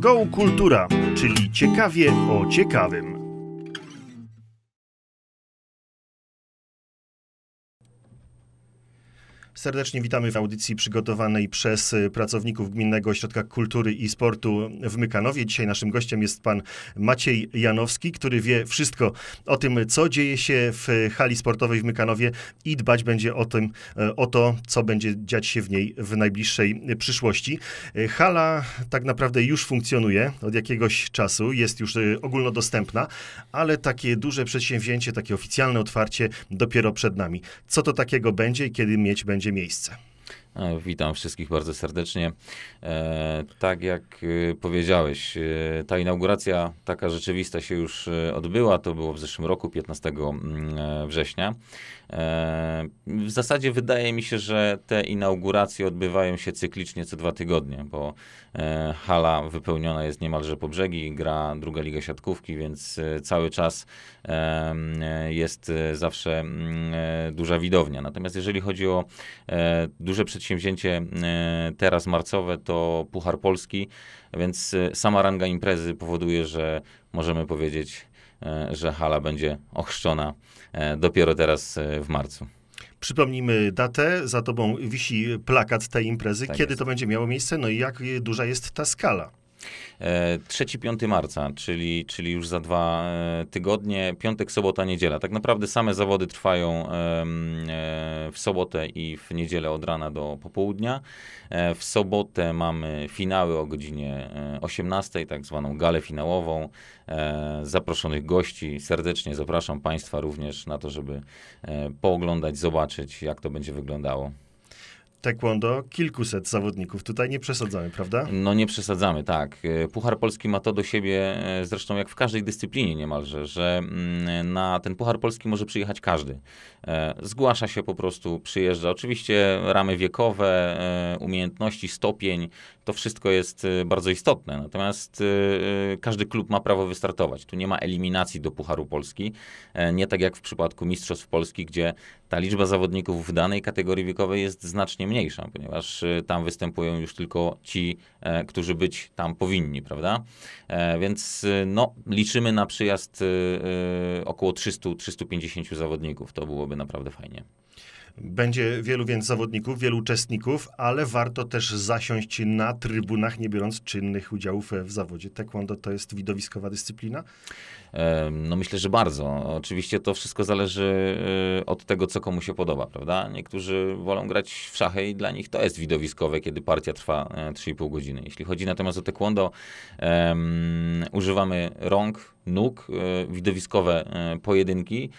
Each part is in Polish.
Go Kultura, czyli ciekawie o ciekawym. Serdecznie witamy w audycji przygotowanej przez y, pracowników Gminnego Ośrodka Kultury i Sportu w Mykanowie. Dzisiaj naszym gościem jest pan Maciej Janowski, który wie wszystko o tym, co dzieje się w hali sportowej w Mykanowie i dbać będzie o, tym, e, o to, co będzie dziać się w niej w najbliższej przyszłości. E, hala tak naprawdę już funkcjonuje od jakiegoś czasu, jest już e, ogólnodostępna, ale takie duże przedsięwzięcie, takie oficjalne otwarcie dopiero przed nami. Co to takiego będzie i kiedy mieć będzie będzie miejsce. Witam wszystkich bardzo serdecznie. E, tak jak e, powiedziałeś, e, ta inauguracja taka rzeczywista się już odbyła. To było w zeszłym roku, 15 mm, września. W zasadzie wydaje mi się, że te inauguracje odbywają się cyklicznie co dwa tygodnie, bo hala wypełniona jest niemalże po brzegi, gra druga liga siatkówki, więc cały czas jest zawsze mm, duża widownia. Natomiast jeżeli chodzi o duże przedsięwzięcia, przedsięwzięcie e, teraz marcowe to Puchar Polski, więc e, sama ranga imprezy powoduje, że możemy powiedzieć, e, że hala będzie ochrzczona dopiero teraz w marcu. Przypomnijmy datę, za tobą wisi plakat tej imprezy, tak kiedy jest. to będzie miało miejsce, no i jak duża jest ta skala. 3-5 e, marca, czyli, czyli już za dwa e, tygodnie, piątek, sobota, niedziela. Tak naprawdę same zawody trwają e, w sobotę i w niedzielę od rana do popołudnia. W sobotę mamy finały o godzinie 18, tak zwaną galę finałową. Zaproszonych gości serdecznie zapraszam Państwa również na to, żeby pooglądać, zobaczyć, jak to będzie wyglądało taekwondo kilkuset zawodników. Tutaj nie przesadzamy, prawda? No nie przesadzamy, tak. E, Puchar Polski ma to do siebie, e, zresztą jak w każdej dyscyplinie niemalże, że mm, na ten Puchar Polski może przyjechać każdy. E, zgłasza się po prostu, przyjeżdża. Oczywiście ramy wiekowe, umiejętności, stopień, to wszystko jest bardzo istotne. Natomiast każdy klub ma prawo wystartować. Tu nie ma eliminacji do Pucharu Polski. Nie tak jak w przypadku Mistrzostw Polski, gdzie ta liczba zawodników w danej kategorii wiekowej jest znacznie mniejsza, ponieważ y, tam występują już tylko ci, e, którzy być tam powinni, prawda? E, więc y, no, liczymy na przyjazd y, około 300-350 zawodników. To byłoby naprawdę fajnie. Będzie wielu więc zawodników, wielu uczestników, ale warto też zasiąść na trybunach, nie biorąc czynnych udziałów w zawodzie. Taekwondo to jest widowiskowa dyscyplina? No myślę, że bardzo. Oczywiście to wszystko zależy e, od tego, co komu się podoba, prawda? Niektórzy wolą grać w szachy i dla nich to jest widowiskowe, kiedy partia trwa 3,5 e, godziny. Jeśli chodzi natomiast o taekwondo, um, używamy rąk, nóg, e, widowiskowe pojedynki.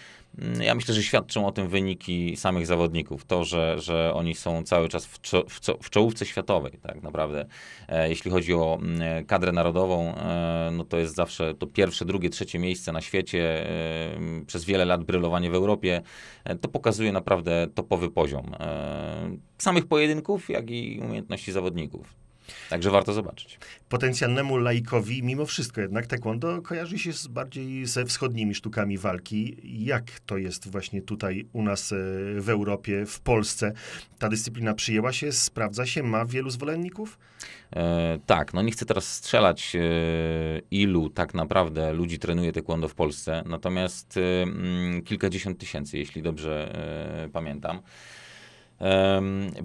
Mm, ja myślę, że świadczą o tym wyniki samych zawodników. To, że, że oni są cały czas w, czo, w, co, w czołówce światowej, tak naprawdę. jeśli chodzi o mm, kadrę narodową, no to jest zawsze to pierwsze, drugie, trzecie miejsce na świecie, przez wiele lat brylowanie w Europie, e, to pokazuje naprawdę topowy poziom e, samych pojedynków, jak i umiejętności zawodników. Także warto zobaczyć. Potencjalnemu laikowi mimo wszystko jednak taekwondo kojarzy się z bardziej ze wschodnimi sztukami walki. Jak to jest właśnie tutaj u nas e, w Europie, w Polsce? Ta dyscyplina przyjęła się, sprawdza się, ma wielu zwolenników? E, tak, no nie chcę teraz strzelać e, ilu tak naprawdę ludzi trenuje taekwondo w Polsce, natomiast e, m, mm, kilkadziesiąt tysięcy, jeśli dobrze e, pamiętam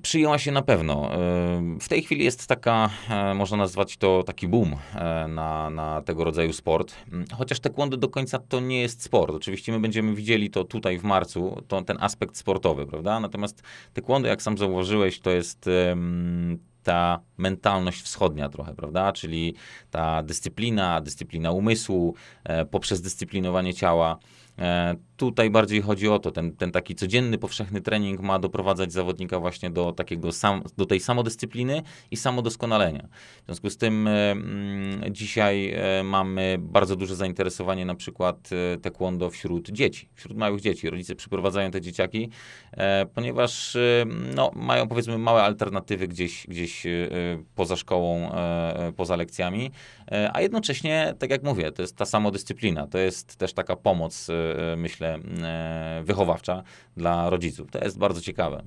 przyjęła się na pewno. W tej chwili jest taka, e, można nazwać to taki boom e, na, na tego rodzaju sport, mm, chociaż te taekwondo do końca to nie jest sport. Oczywiście my będziemy widzieli to tutaj w marcu, to, ten aspekt sportowy, prawda? Natomiast te taekwondo, jak sam zauważyłeś, to jest ta mentalność wschodnia trochę, prawda? Czyli ta dyscyplina, dyscyplina umysłu e, poprzez dyscyplinowanie ciała. E, tutaj bardziej chodzi o to, ten, ten taki codzienny, powszechny trening ma doprowadzać zawodnika właśnie do, takiego sam, do tej samodyscypliny i samodoskonalenia. W związku z tym mm, dzisiaj e, mamy bardzo duże zainteresowanie na przykład e, taekwondo wśród dzieci, wśród małych dzieci. Rodzice przyprowadzają te dzieciaki, ponieważ no, mają powiedzmy małe alternatywy gdzieś, gdzieś poza szkołą, poza lekcjami, a jednocześnie, tak jak mówię, to jest ta samodyscyplina, to jest też taka pomoc E, myślę, e, wychowawcza dla rodziców. To jest bardzo ciekawe.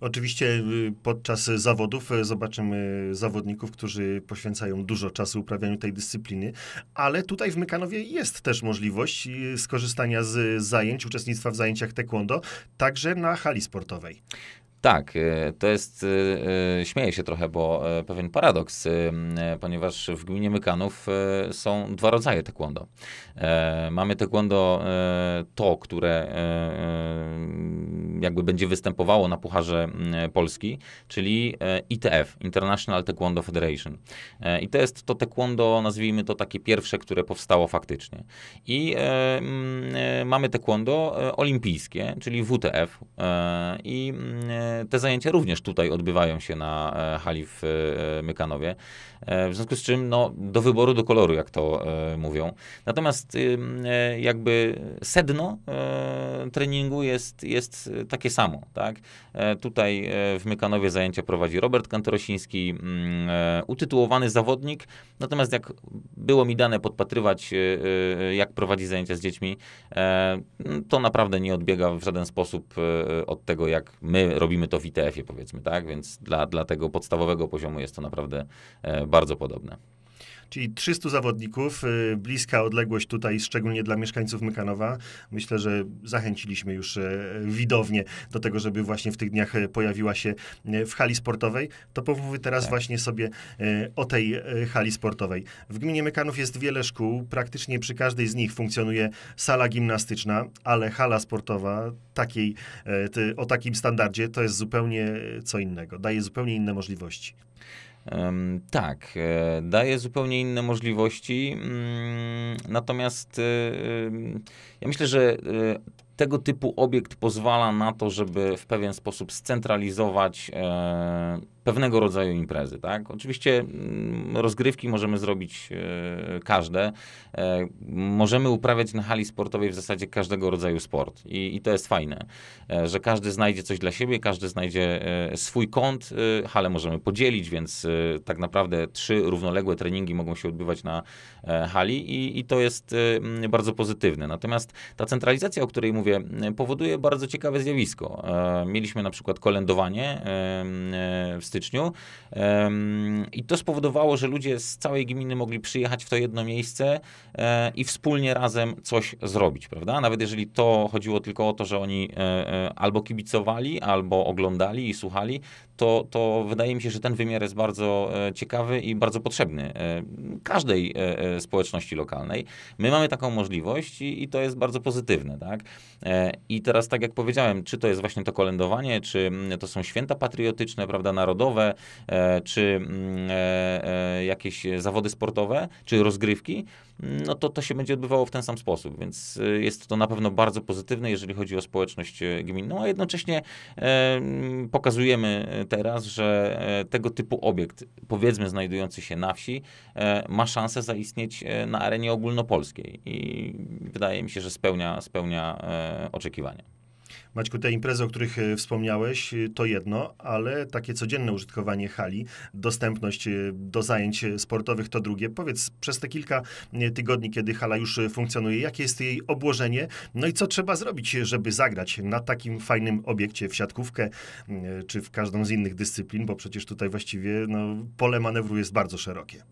Oczywiście y, podczas zawodów e, zobaczymy zawodników, którzy poświęcają dużo czasu uprawianiu tej dyscypliny, ale tutaj w Mykanowie jest też możliwość y, skorzystania z zajęć, uczestnictwa w zajęciach taekwondo, także na hali sportowej. Tak, y, to jest, y, y, śmieję się trochę, bo e, pewien paradoks, ponieważ w gminie Mykanów są dwa rodzaje taekwondo. E, mamy taekwondo e, to, które jakby będzie występowało na Pucharze mm, Polski, czyli ITF, International Taekwondo Federation. I to jest to taekwondo, nazwijmy to takie pierwsze, które powstało faktycznie. I mm, mamy taekwondo olimpijskie, czyli WTF i mm, E, te zajęcia również tutaj odbywają się na e, hali w e, Mykanowie. W związku z czym, no, do wyboru, do koloru, jak to mówią. Natomiast jakby sedno treningu jest, jest takie samo, tak? Tutaj w Mykanowie zajęcia prowadzi Robert Kantorosiński, utytułowany zawodnik, natomiast jak było mi dane podpatrywać, jak prowadzi zajęcia z dziećmi, to naprawdę nie odbiega w żaden sposób od tego, jak my robimy widzimy to w ITF-ie, powiedzmy, tak? Więc dla, dla tego podstawowego poziomu jest to naprawdę e, bardzo podobne. Czyli 300 zawodników, y, bliska odległość tutaj, szczególnie dla mieszkańców Mykanowa. Myślę, że zachęciliśmy już e, widownie do tego, żeby właśnie w tych dniach e, pojawiła się e, w hali sportowej. To powiem teraz tak. właśnie sobie o tej hali sportowej. W gminie Mykanów jest wiele szkół, praktycznie przy każdej z nich funkcjonuje sala gimnastyczna, ale hala sportowa takiej, o takim standardzie to jest zupełnie co innego. Daje zupełnie inne możliwości. Tak, e, daje zupełnie inne możliwości. Mm, natomiast e, ja myślę, że e, tego typu obiekt pozwala na to, żeby w pewien sposób scentralizować e, pewnego rodzaju imprezy. Tak? Oczywiście m, mm, rozgrywki możemy zrobić e, każde. E, możemy uprawiać na hali sportowej w zasadzie każdego rodzaju sport i, i to jest fajne, e, że każdy znajdzie coś dla siebie, każdy znajdzie e, swój kąt. E, możemy podzielić, więc e, tak naprawdę trzy równoległe treningi mogą się odbywać na hali i, i to jest bardzo pozytywne. Natomiast ta centralizacja, o której mówię, mówię, powoduje bardzo ciekawe zjawisko. E, mieliśmy na przykład kolędowanie e, e, w styczniu i to spowodowało, że ludzie z całej gminy mogli przyjechać w to jedno miejsce i wspólnie razem coś zrobić, prawda? Nawet jeżeli to chodziło tylko o to, że oni albo kibicowali, albo oglądali i słuchali, to, to wydaje mi się, że ten wymiar jest bardzo ciekawy i bardzo potrzebny każdej społeczności lokalnej. My mamy taką możliwość i, i to jest bardzo pozytywne, tak? E, I teraz, tak jak powiedziałem, czy to jest właśnie to kolędowanie, czy mm, to są święta patriotyczne, prawda, narodowe, e, czy mm, e, jakieś zawody sportowe, czy rozgrywki, no to to się będzie odbywało w ten sam sposób, więc y, jest to na pewno bardzo pozytywne, jeżeli chodzi o społeczność y, gminną, a jednocześnie e, pokazujemy e, teraz, że e, tego typu obiekt, powiedzmy znajdujący się na wsi, ma szansę zaistnieć na arenie ogólnopolskiej i wydaje mi się, że spełnia, spełnia oczekiwania. Maćku, te imprezy, o których e, wspomniałeś, e, to jedno, ale takie codzienne użytkowanie hali, dostępność e, do zajęć sportowych to drugie. Powiedz, przez te kilka tygodni, kiedy hala już funkcjonuje, jakie jest jej obłożenie, no i co trzeba zrobić, żeby zagrać na takim fajnym obiekcie w siatkówkę, mm, czy w każdą z innych dyscyplin, bo przecież tutaj właściwie no, pole manewru jest bardzo szerokie.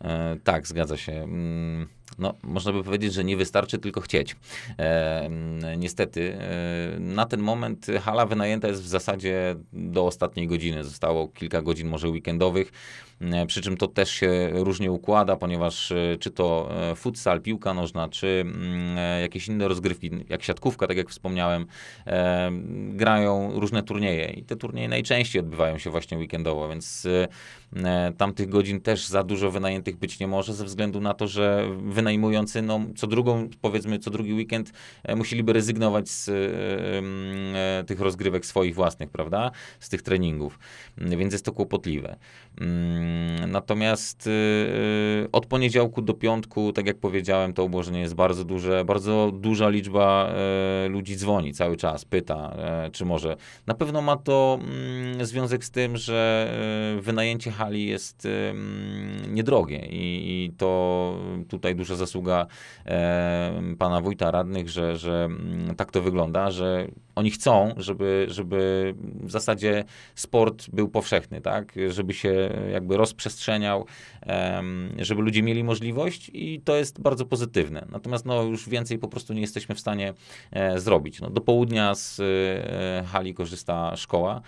E, tak, zgadza się. Mm no, można by powiedzieć, że nie wystarczy tylko chcieć. E, niestety, e, na ten moment hala wynajęta jest w zasadzie do ostatniej godziny. Zostało kilka godzin, może weekendowych. E, przy czym to też się różnie układa, ponieważ e, czy to e, futsal, piłka nożna, czy mm, e, jakieś inne rozgrywki, jak siatkówka, tak jak wspomniałem, grają różne turnieje. I te turnieje najczęściej odbywają się właśnie weekendowo, więc tamtych godzin też za dużo wynajętych być nie może, ze względu na to, że wynajmujący, no, co drugą, powiedzmy, co drugi weekend e, musieliby rezygnować z e, e, tych rozgrywek swoich własnych, prawda? Z tych treningów. Więc jest to kłopotliwe. Mm, natomiast od poniedziałku do piątku, tak jak powiedziałem, to obłożenie jest bardzo duże. Bardzo duża liczba ludzi dzwoni cały czas, pyta, czy może. Na pewno ma to mm, związek z tym, że wynajęcie hali jest niedrogie i, i to tutaj dużo duża zasługa pana wójta, radnych, że, że mm, tak to wygląda, że oni chcą, żeby, żeby w zasadzie sport był powszechny, tak? Żeby się jakby rozprzestrzeniał, żeby ludzie mieli możliwość i to jest bardzo pozytywne. Natomiast no, już więcej po prostu nie jesteśmy w stanie e, zrobić. No, do południa z e, hali korzysta szkoła.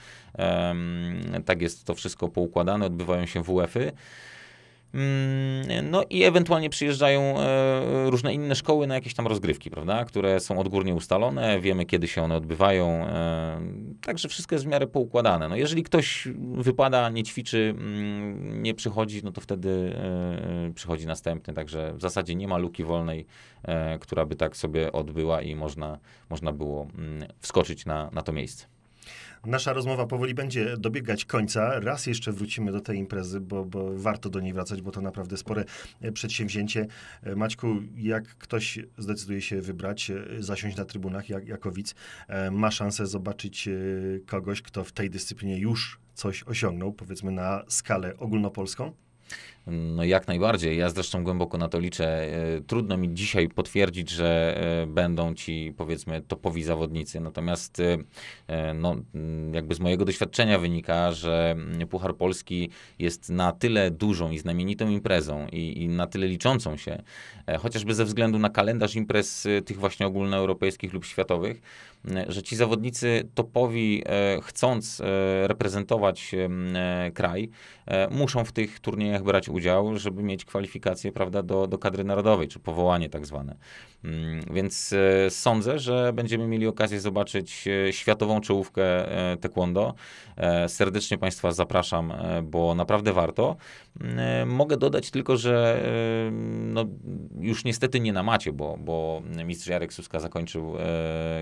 Tak jest to wszystko poukładane, odbywają się WF-y. Mm, no i ewentualnie przyjeżdżają e, różne inne szkoły na jakieś tam rozgrywki, prawda, które są odgórnie ustalone, wiemy kiedy się one odbywają, e, także wszystko jest w miarę poukładane. No jeżeli ktoś wypada, nie ćwiczy, mm, nie przychodzi, no to wtedy e, przychodzi następny, także w zasadzie nie ma luki wolnej, która by tak sobie odbyła i można, można było mm, wskoczyć na, na to miejsce. Nasza rozmowa powoli będzie dobiegać końca. Raz jeszcze wrócimy do tej imprezy, bo, bo warto do niej wracać, bo to naprawdę spore e, przedsięwzięcie. E, Maćku, jak ktoś zdecyduje się wybrać, e, zasiąść na trybunach jak, jako widz, ma szansę zobaczyć kogoś, kto w tej dyscyplinie już coś osiągnął, powiedzmy na skalę ogólnopolską? No jak najbardziej. Ja zresztą głęboko na to liczę. E, trudno mi dzisiaj potwierdzić, że e, będą ci powiedzmy topowi zawodnicy. Natomiast e, no, mm, jakby z mojego doświadczenia wynika, że mm, Puchar Polski jest na tyle dużą i znamienitą imprezą i, i na tyle liczącą się, chociażby ze względu na kalendarz imprez tych właśnie ogólnoeuropejskich lub światowych, mm, że ci zawodnicy topowi, chcąc reprezentować kraj, muszą w tych turniejach szkoleniach brać udział, żeby mieć kwalifikacje prawda, do, do kadry narodowej, czy powołanie tak zwane. Mm, więc e, sądzę, że będziemy mieli okazję zobaczyć e, światową czołówkę e, taekwondo. Serdecznie Państwa zapraszam, bo naprawdę warto. Mm, mogę dodać tylko, że no, już niestety nie na macie, bo, bo mistrz Jarek Suska zakończył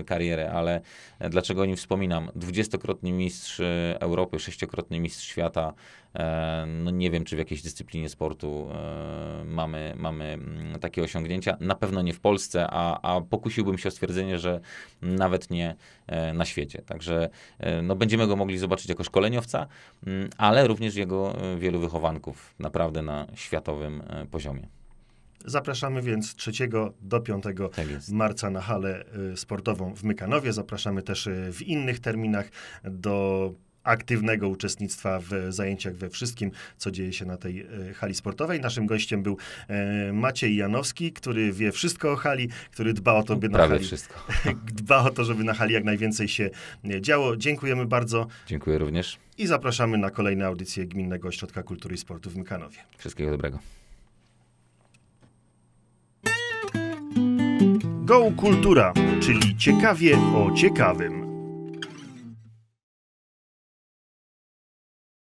karierę, ale dlaczego o nim wspominam? Dwudziestokrotny mistrz Europy, sześciokrotny mistrz świata, E, no nie wiem, czy w jakiejś dyscyplinie sportu e, mamy, mamy mm, takie osiągnięcia. Na pewno nie w Polsce, a, a pokusiłbym się o stwierdzenie, że nawet nie e, na świecie. Także no będziemy go mogli zobaczyć jako szkoleniowca, mm, ale również jego wielu wychowanków naprawdę na światowym poziomie. Zapraszamy więc 3 do 5 tak marca na halę sportową w Mykanowie. Zapraszamy też w innych terminach do aktywnego uczestnictwa w zajęciach we wszystkim, co dzieje się na tej e, hali sportowej. Naszym gościem był e, Maciej Janowski, który wie wszystko o hali, który dba o to, by na hali, wszystko. dba o to, żeby na hali jak najwięcej się e, działo. Dziękujemy bardzo. Dziękuję również. I zapraszamy na kolejne audycje Gminnego Ośrodka Kultury i Sportu w Mykanowie. Wszystkiego dobrego. Go Kultura, czyli ciekawie o ciekawym.